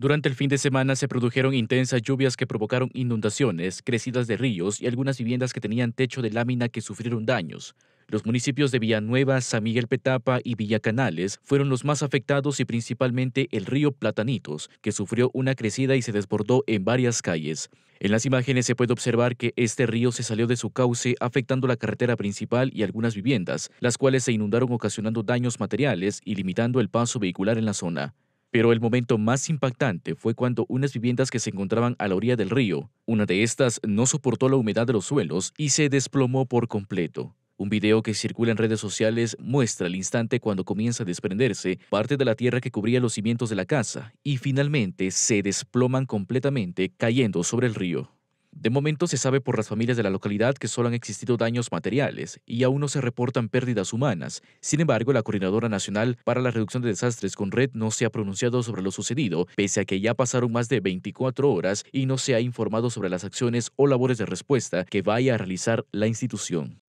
Durante el fin de semana se produjeron intensas lluvias que provocaron inundaciones, crecidas de ríos y algunas viviendas que tenían techo de lámina que sufrieron daños. Los municipios de Villanueva, San Miguel Petapa y Villa Canales fueron los más afectados y principalmente el río Platanitos, que sufrió una crecida y se desbordó en varias calles. En las imágenes se puede observar que este río se salió de su cauce afectando la carretera principal y algunas viviendas, las cuales se inundaron ocasionando daños materiales y limitando el paso vehicular en la zona. Pero el momento más impactante fue cuando unas viviendas que se encontraban a la orilla del río, una de estas no soportó la humedad de los suelos y se desplomó por completo. Un video que circula en redes sociales muestra el instante cuando comienza a desprenderse parte de la tierra que cubría los cimientos de la casa y finalmente se desploman completamente cayendo sobre el río. De momento se sabe por las familias de la localidad que solo han existido daños materiales y aún no se reportan pérdidas humanas. Sin embargo, la Coordinadora Nacional para la Reducción de Desastres con Red no se ha pronunciado sobre lo sucedido, pese a que ya pasaron más de 24 horas y no se ha informado sobre las acciones o labores de respuesta que vaya a realizar la institución.